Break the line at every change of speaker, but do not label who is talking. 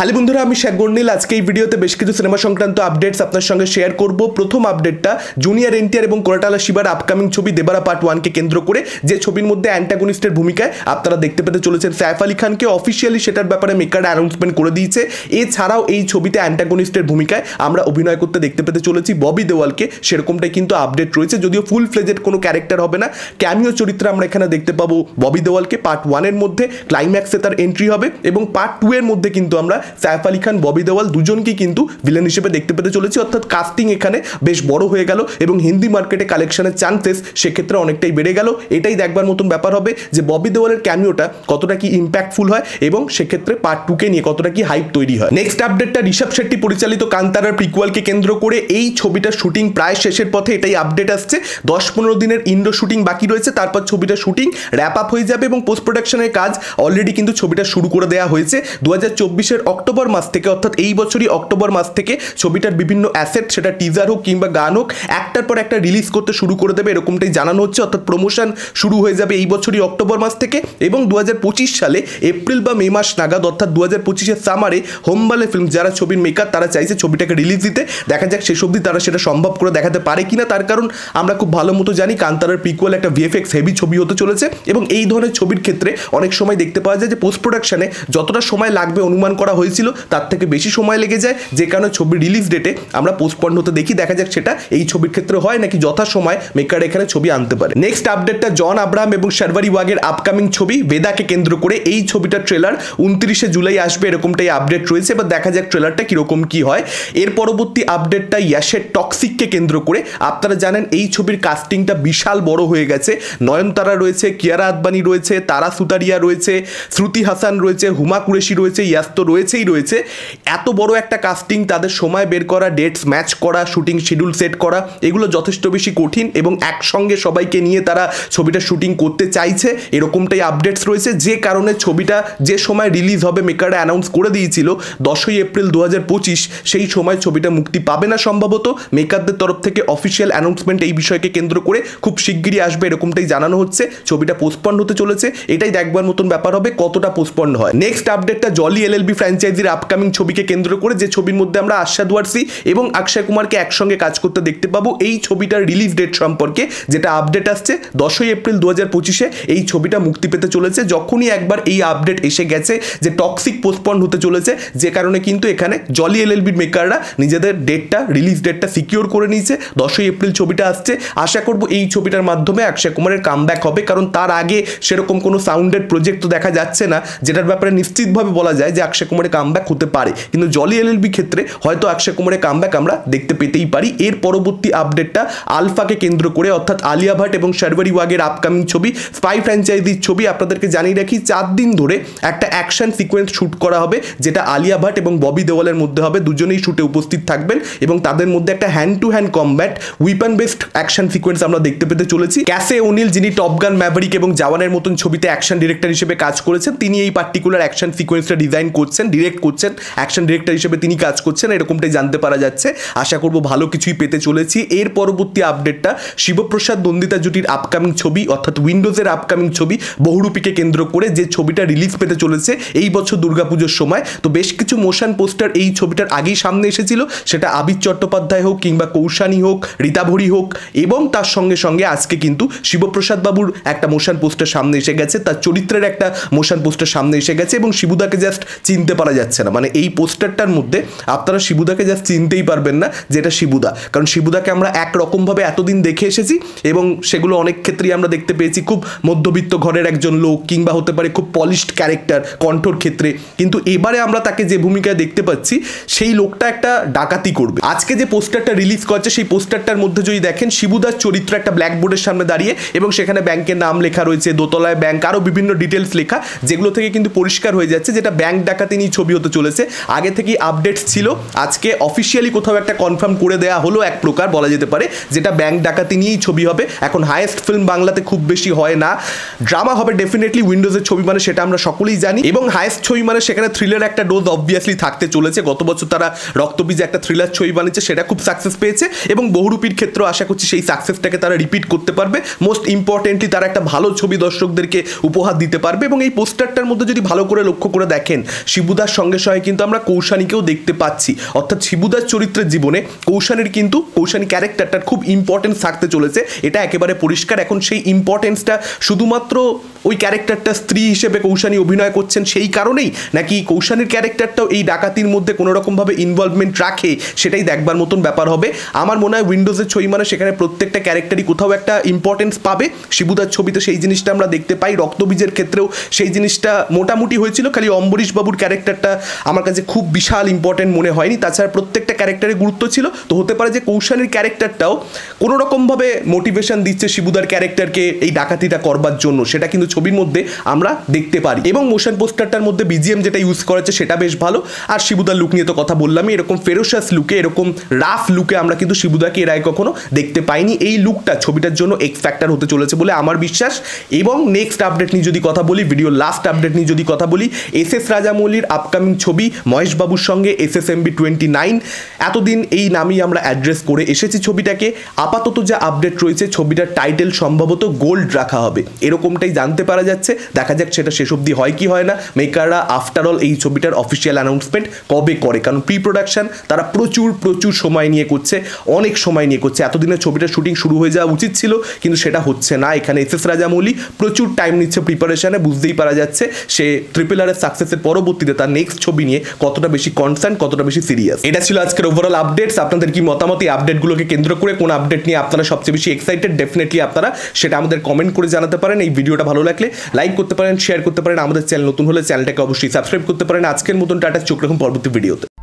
hello বন্ধুরা আমি শেখ গন্ডিল আজকে এই ভিডিওতে বেশ কিছু সিনেমা সংক্রান্ত আপডেটস আপনার সঙ্গে শেয়ার করব প্রথম আপডেটটা জুনিয়র এনটিআর এবং কোরাটালা শিবার আপকামিং ছবি দেবারা পার্ট ওয়ানকে কেন্দ্র করে যে ছবির মধ্যে অ্যান্টাগনিস্টের ভূমিকায় আপনারা দেখতে পেতে চলেছেন সাইফ আলী খানকে অফিসিয়ালি সেটার ব্যাপারে মেকার অ্যানাউন্সমেন্ট করে দিয়েছে এছাড়াও এই ছবিতে অ্যান্টাগনিস্টের ভূমিকায় আমরা অভিনয় করতে দেখতে পেতে চলেছি ববি দেওয়ালকে সেরকমটাই কিন্তু আপডেট রয়েছে যদিও ফুল ফ্লেজেড কোনো ক্যারেক্টার হবে না ক্যামিও চরিত্রে আমরা এখানে দেখতে পাবো ববি দেওয়ালকে পার্ট ওয়ানের মধ্যে ক্লাইম্যাক্সে তার এন্ট্রি হবে এবং পার্ট টু এর মধ্যে কিন্তু আমরা সাইফ আলী খান ববি দেওয়াল দুজনকেই কিন্তু ভিলেন হিসেবে দেখতে পেতে চলেছি অর্থাৎ কাস্টিং এখানে বেশ বড় হয়ে গেল এবং হিন্দি মার্কেটে কালেকশনের চান্সেস সেক্ষেত্রে অনেকটাই বেড়ে গেল এটাই দেখবার মতন ব্যাপার হবে যে ববি দেওয়ালের ক্যামিওটা কতটা কি ইম্প্যাক্টফুল হয় এবং সেক্ষেত্রে পার্ট টুকে নিয়ে কতটা কি হাইপ তৈরি হয় নেক্সট আপডেটটা ঋষভ শেট্টি পরিচালিত কান্তারার প্রিকুয়ালকে কেন্দ্র করে এই ছবিটার শুটিং প্রায় শেষের পথে এটাই আপডেট আসছে দশ পনেরো দিনের ইন্ডো শুটিং বাকি রয়েছে তারপর ছবিটা শুটিং র্যাপ আপ হয়ে যাবে এবং পোস্ট প্রোডাকশনের কাজ অলরেডি কিন্তু ছবিটা শুরু করে দেওয়া হয়েছে দু হাজার চব্বিশের অক্টোবর মাস থেকে অর্থাৎ এই বছরই অক্টোবর মাস থেকে ছবিটার বিভিন্ন অ্যাসেট সেটা টিজার হোক কিংবা গান হোক একটার পর একটা রিলিজ করতে শুরু করে দেবে এরকমটাই জানানো হচ্ছে অর্থাৎ প্রমোশন শুরু হয়ে যাবে এই বছরই অক্টোবর মাস থেকে এবং দু সালে এপ্রিল বা মে মাস নাগাদ অর্থাৎ দু হাজার পঁচিশের সামারে হোমবালে ফিল্ম যারা ছবির মেকার তারা চাইছে ছবিটাকে রিলিজ দিতে দেখা যাক শেষ অবধি তারা সেটা সম্ভব করে দেখাতে পারে কিনা তার কারণ আমরা খুব ভালো মতো জানি কান্তারের পিকুয়াল একটা ভিএফএক্স হেভি ছবি হতে চলেছে এবং এই ধরনের ছবির ক্ষেত্রে অনেক সময় দেখতে পাওয়া যায় যে পোস্ট প্রোডাকশানে যতটা সময় লাগবে অনুমান করা হয়েছে হয়েছিল তার থেকে বেশি সময় লেগে যায় যে কারণে ছবি রিলিজ ডেটে আমরা পোস্টপন্ড হতে দেখি দেখা যাক সেটা এই ছবির ক্ষেত্রে হয় নাকি যথাসময় মেকার এখানে ছবি আনতে পারে নেক্সট আপডেটটা জন আব্রাহাম এবং শারবারি ওয়াগের আপকামিং ছবি বেদাকে কেন্দ্র করে এই ছবিটা ট্রেলার উনত্রিশে জুলাই আসবে এরকমটাই আপডেট রয়েছে এবার দেখা যাক ট্রেলারটা কীরকম কি হয় এর পরবর্তী আপডেটটা ইয়াসের টক্সিককে কেন্দ্র করে আপনারা জানেন এই ছবির কাস্টিংটা বিশাল বড় হয়ে গেছে নয়নতারা রয়েছে কিয়ারা আদবানি রয়েছে তারা সুতারিয়া রয়েছে শ্রুতি হাসান রয়েছে হুমা কুরেশি রয়েছে ইয়াস্ত রয়েছে রয়েছেই রয়েছে এত বড় একটা কাস্টিং তাদের সময় বের করা ডেটস ম্যাচ করা শুটিং শিডিউল সেট করা এগুলো যথেষ্ট বেশি কঠিন এবং একসঙ্গে সবাইকে নিয়ে তারা ছবিটা শুটিং করতে চাইছে এরকমটাই আপডেটস রয়েছে যে কারণে ছবিটা যে সময় রিলিজ হবে মেকাররা অ্যানাউন্স করে দিয়েছিল দশই এপ্রিল দু সেই সময় ছবিটা মুক্তি পাবে না সম্ভবত মেকারদের তরফ থেকে অফিসিয়াল অ্যানাউন্সমেন্ট এই বিষয়কে কেন্দ্র করে খুব শিগগিরই আসবে এরকমটাই জানানো হচ্ছে ছবিটা পোস্টপন্ড হতে চলেছে এটাই দেখবার মতন ব্যাপার হবে কতটা পোস্টপন্ড হয় নেক্সট আপডেটটা জলি এলএলবি ফ্র্যাঞ্চাইজ ফ্র্যাঞ্চাইজির আপকামিং ছবিকে কেন্দ্র করে যে ছবির মধ্যে আমরা আশা দুয়ারসি এবং অক্ষয় কুমারকে একসঙ্গে কাজ করতে দেখতে পাবো এই ছবিটার রিলিজ ডেট সম্পর্কে যেটা আপডেট আসছে দশই এপ্রিল দু হাজার পঁচিশে এই ছবিটা মুক্তি পেতে চলেছে যখনই একবার এই আপডেট এসে গেছে যে টক্সিক পোস্টপন্ড হতে চলেছে যে কারণে কিন্তু এখানে জলি এল এলবির মেকাররা নিজেদের ডেটটা রিলিজ ডেটটা সিকিওর করে নিয়েছে দশই এপ্রিল ছবিটা আসছে আশা করব এই ছবিটার মাধ্যমে অক্ষয় কুমারের কামব্যাক হবে কারণ তার আগে সেরকম কোনো সাউন্ডেড প্রজেক্ট তো দেখা যাচ্ছে না যেটার ব্যাপারে নিশ্চিতভাবে বলা যায় যে অক্ষয় কুমারের কামব্যাক হতে পারে কিন্তু জলি এলএলবি ক্ষেত্রে হয়তো অক্ষয় কুমারের কামব্যাক আমরা দেখতে পেতেই পারি এর পরবর্তী আপডেটটা আলফাকে কেন্দ্র করে অর্থাৎ আলিয়া ভাট এবং শারবারি ওয়াগের আপকামিং ছবি স্পাই ফ্র্যাঞ্চাইজির ছবি আপনাদেরকে জানিয়ে রাখি চার দিন ধরে একটা অ্যাকশন সিকোয়েন্স শ্যুট করা হবে যেটা আলিয়া ভাট এবং ববি দেওয়ালের মধ্যে হবে দুজনেই শ্যুটে উপস্থিত থাকবেন এবং তাদের মধ্যে একটা hand to hand combat weapon based action sequence আমরা দেখতে পেতে চলেছি ক্যাসে অনিল যিনি টপগান ম্যাভারিক এবং জাওয়ানের মতন ছবিতে অ্যাকশন ডিরেক্টর হিসেবে কাজ করেছেন তিনি এই পার্টিকুলার অ্যাকশন সিকোয়েন্সটা ডিজাইন করছেন ডিরেক্ট করছেন অ্যাকশন ডিরেক্টর হিসেবে তিনি কাজ করছেন এরকমটাই জানতে পারা যাচ্ছে আশা করব ভালো কিছুই পেতে চলেছি এর পরবর্তী আপডেটটা শিবপ্রসাদ নন্দিতা জুটির আপকামিং ছবি অর্থাৎ উইন্ডোজের আপকামিং ছবি বহুরূপীকে কেন্দ্র করে যে ছবিটা রিলিজ পেতে চলেছে এই বছর দুর্গাপুজোর সময় তো বেশ কিছু মোশন পোস্টার এই ছবিটার আগেই সামনে এসেছিল সেটা আবির চট্টোপাধ্যায় হোক কিংবা কৌশানী হোক রীতাভরি হোক এবং তার সঙ্গে সঙ্গে আজকে কিন্তু শিবপ্রসাদ বাবুর একটা মোশন পোস্টার সামনে এসে গেছে তার চরিত্রের একটা মোশন পোস্টার সামনে এসে গেছে এবং শিবুদাকে জাস্ট চিনতে পারা যাচ্ছে না মানে এই পোস্টারটার মধ্যে আপনারা শিবুদাকে যা চিনতেই পারবেন না যেটা শিবুদা কারণ শিবুদাকে আমরা একরকমভাবে এতদিন দেখে এসেছি এবং সেগুলো অনেক ক্ষেত্রেই আমরা দেখতে পেয়েছি খুব মধ্যবিত্ত ঘরের একজন লোক কিংবা হতে পারে খুব পলিশড ক্যারেক্টার কণ্ঠর ক্ষেত্রে কিন্তু এবারে আমরা তাকে যে ভূমিকায় দেখতে পাচ্ছি সেই লোকটা একটা ডাকাতি করবে আজকে যে পোস্টারটা রিলিজ করছে সেই পোস্টারটার মধ্যে যদি দেখেন শিবুদার চরিত্র একটা ব্ল্যাকবোর্ডের সামনে দাঁড়িয়ে এবং সেখানে ব্যাংকের নাম লেখা রয়েছে দোতলায় ব্যাংক আরও বিভিন্ন ডিটেলস লেখা যেগুলো থেকে কিন্তু পরিষ্কার হয়ে যাচ্ছে যেটা ব্যাংক ডাকাতি ছবি হতে চলেছে আগে থেকেই আপডেট ছিল আজকে অফিসিয়ালি কোথাও একটা কনফার্ম করে দেওয়া হলো এক প্রকার বলা যেতে পারে যেটা ব্যাংক ডাকাতি নিয়েই ছবি হবে এখন হায়েস্ট ফিল্ম বাংলাতে খুব বেশি হয় না ড্রামা হবে ডেফিনেটলি উইন্ডোজের ছবি মানে সেটা আমরা সকলেই জানি এবং হায়েস্ট ছবি মানে সেখানে থ্রিলার একটা ডোজ অবভিয়াসলি থাকতে চলেছে গত বছর তারা রক্তবীজ একটা থ্রিলার ছবি বানিয়েছে সেটা খুব সাকসেস পেয়েছে এবং বহুরূপীর ক্ষেত্রে আশা করছি সেই সাকসেসটাকে তারা রিপিট করতে পারবে মোস্ট ইম্পর্টেন্টলি তারা একটা ভালো ছবি দর্শকদেরকে উপহার দিতে পারবে এবং এই পোস্টারটার মধ্যে যদি ভালো করে লক্ষ্য করে দেখেন শিবুদা শিবুদার সঙ্গে সঙ্গে কিন্তু আমরা কৌশানীকেও দেখতে পাচ্ছি অর্থাৎ শিবুদার চরিত্রের জীবনে কৌশানীর কিন্তু কৌশানী ক্যারেক্টারটার খুব ইম্পর্টেন্স থাকতে চলেছে এটা একেবারে পরিষ্কার এখন সেই ইম্পর্টেন্সটা শুধুমাত্র ওই ক্যারেক্টারটা স্ত্রী হিসেবে কৌশানী অভিনয় করছেন সেই কারণেই নাকি কৌশানীর ক্যারেক্টারটাও এই ডাকাতির মধ্যে কোনোরকমভাবে ইনভলভমেন্ট রাখে সেটাই দেখবার মতন ব্যাপার হবে আমার মনে হয় উইন্ডোজের ছবি মানে সেখানে প্রত্যেকটা ক্যারেক্টারই কোথাও একটা ইম্পর্টেন্স পাবে শিবুদার ছবিতে সেই জিনিসটা আমরা দেখতে পাই রক্তবীজের ক্ষেত্রেও সেই জিনিসটা মোটামুটি হয়েছিল খালি অম্বরীশ বাবুর ক্যারেক্টারটা আমার কাছে খুব বিশাল ইম্পর্টেন্ট মনে হয়নি তাছাড়া প্রত্যেকটা ক্যারেক্টারের গুরুত্ব ছিল তো হতে পারে যে কৌশানীর ক্যারেক্টারটাও কোনোরকমভাবে মোটিভেশন দিচ্ছে শিবুদার ক্যারেক্টারকে এই ডাকাতিটা করবার জন্য সেটা কিন্তু ছবির মধ্যে আমরা দেখতে পারি এবং মোশন পোস্টারটার মধ্যে বিজিএম যেটা ইউজ করেছে সেটা বেশ ভালো আর শিবুদার লুক নিয়ে তো কথা বললামই এরকম ফেরোশাস লুকে এরকম রাফ লুকে আমরা কিন্তু শিবুদাকে এর আগে কখনো দেখতে পাইনি এই লুকটা ছবিটার জন্য এক ফ্যাক্টর হতে চলেছে বলে আমার বিশ্বাস এবং নেক্সট আপডেট নিয়ে যদি কথা বলি ভিডিও লাস্ট আপডেট নিয়ে যদি কথা বলি এস এস রাজামৌলির আপকামিং ছবি মহেশবাবুর সঙ্গে S S MB twenty nine এতদিন এই নামেই আমরা অ্যাড্রেস করে এসেছি ছবিটাকে আপাতত যা আপডেট রয়েছে ছবিটার টাইটেল সম্ভবত গোল্ড রাখা হবে এরকমটাই জানতে পারা যাচ্ছে দেখা যাক সেটা শেষ অব্দি হয় কি হয় না মেকাররা আফটার অল এই ছবিটার অফিসিয়াল অ্যানাউন্সমেন্ট কবে করে কারণ প্রি প্রোডাকশান তারা প্রচুর প্রচুর সময় নিয়ে করছে অনেক সময় নিয়ে করছে এতদিনের ছবিটা শুটিং শুরু হয়ে যাওয়া উচিত ছিল কিন্তু সেটা হচ্ছে না এখানে এস এস রাজামৌলি প্রচুর টাইম নিচ্ছে প্রিপারেশানে বুঝতেই পারা যাচ্ছে সে ট্রিপল আরের সাকসেসের পরবর্তীতে তার নেক্সট ছবি নিয়ে কতটা বেশি কনসার্ন কতটা বেশি সিরিয়াস এটা ছিল আজকের ওভারঅল আপডেটস আপনাদের কি মতামত এই আপডেটগুলোকে কেন্দ্র করে কোন আপডেট নিয়ে আপনারা সবচেয়ে বেশি এক্সাইটেড ডেফিনেটলি আপনারা সেটা আমাদের কমেন্ট করে জানাতে পারেন এই ভিডিওটা ভালো লাগে লাগলে লাইক করতে পারেন শেয়ার করতে পারেন আমাদের চ্যানেল নতুন হলে চ্যানেলটাকে অবশ্যই সাবস্ক্রাইব করতে পারেন আজকের মতন টাটা চোখ রাখুন পরবর্তী ভিডিওতে